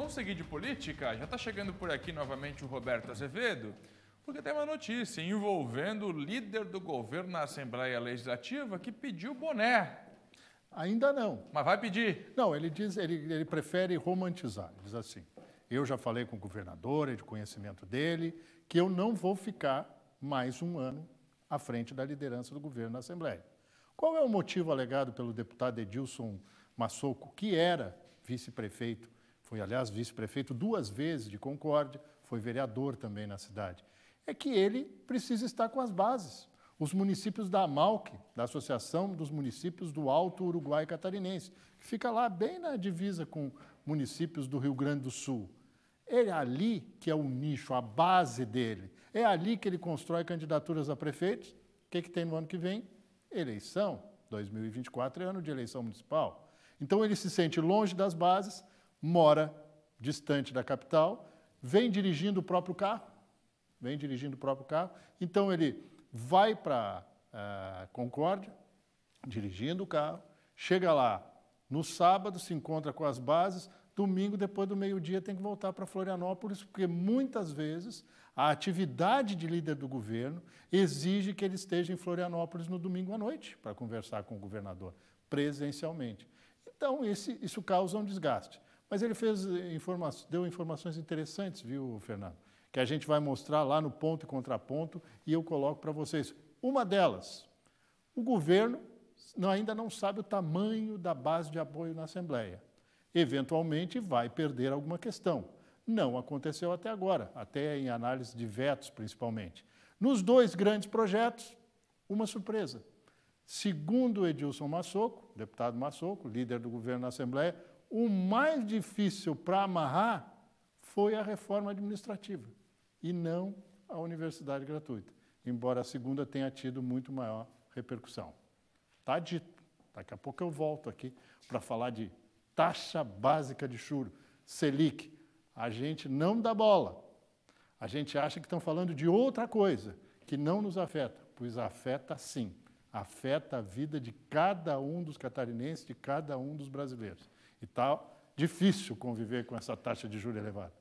Vamos seguir de política? Já está chegando por aqui novamente o Roberto Azevedo, porque tem uma notícia envolvendo o líder do governo na Assembleia Legislativa que pediu boné. Ainda não. Mas vai pedir? Não, ele diz, ele, ele prefere romantizar. Ele diz assim: eu já falei com o governador, é de conhecimento dele, que eu não vou ficar mais um ano à frente da liderança do governo na Assembleia. Qual é o motivo alegado pelo deputado Edilson Massoco, que era vice-prefeito foi, aliás, vice-prefeito duas vezes de Concórdia, foi vereador também na cidade, é que ele precisa estar com as bases. Os municípios da AMALC, da Associação dos Municípios do Alto Uruguai Catarinense, que fica lá bem na divisa com municípios do Rio Grande do Sul. É ali que é o nicho, a base dele. É ali que ele constrói candidaturas a prefeitos. O que, que tem no ano que vem? Eleição. 2024 é ano de eleição municipal. Então ele se sente longe das bases, mora distante da capital, vem dirigindo o próprio carro, vem dirigindo o próprio carro. Então ele vai para uh, eh, Concórdia, dirigindo o carro, chega lá no sábado, se encontra com as bases, domingo depois do meio-dia tem que voltar para Florianópolis, porque muitas vezes a atividade de líder do governo exige que ele esteja em Florianópolis no domingo à noite para conversar com o governador presencialmente. Então, esse, isso causa um desgaste. Mas ele fez eh, informa deu informações interessantes, viu, Fernando? Que a gente vai mostrar lá no ponto e contraponto e eu coloco para vocês. Uma delas, o governo ainda não sabe o tamanho da base de apoio na Assembleia. Eventualmente vai perder alguma questão. Não aconteceu até agora, até em análise de vetos principalmente. Nos dois grandes projetos, uma surpresa. Segundo Edilson Massoco, deputado Massoco, líder do governo na Assembleia, o mais difícil para amarrar foi a reforma administrativa e não a universidade gratuita, embora a segunda tenha tido muito maior repercussão. Está dito. Daqui a pouco eu volto aqui para falar de taxa básica de juro, Selic. A gente não dá bola. A gente acha que estão falando de outra coisa que não nos afeta, pois afeta sim afeta a vida de cada um dos catarinenses, de cada um dos brasileiros. E está difícil conviver com essa taxa de juros elevada.